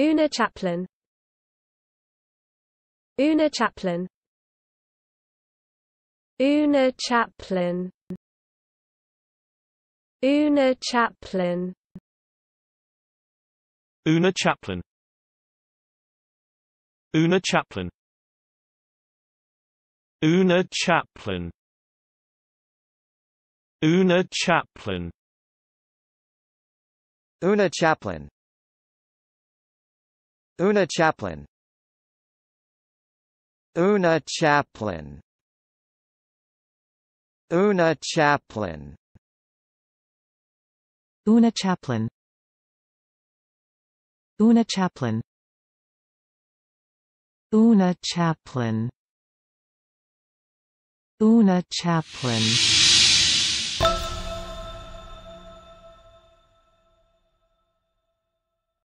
Una Chaplin Una Chaplin Una Chaplin Una Chaplin Una Chaplin Una Chaplin Una Chaplin Una Chaplin Una Chaplin Una Chaplin Una Chaplin Una Chaplin Una Chaplin Una Chaplin Una Chaplin Una Chaplin